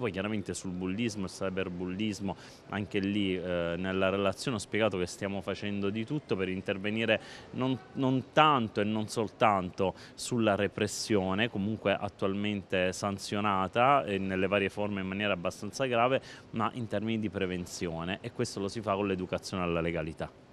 Poi chiaramente sul bullismo e cyberbullismo, anche lì eh, nella relazione ho spiegato che stiamo facendo di tutto per intervenire non, non, tanto e non soltanto sulla repressione, comunque attualmente sanzionata e nelle varie forme in maniera abbastanza grave, ma in termini di prevenzione e questo lo si fa con l'educazione alla legalità.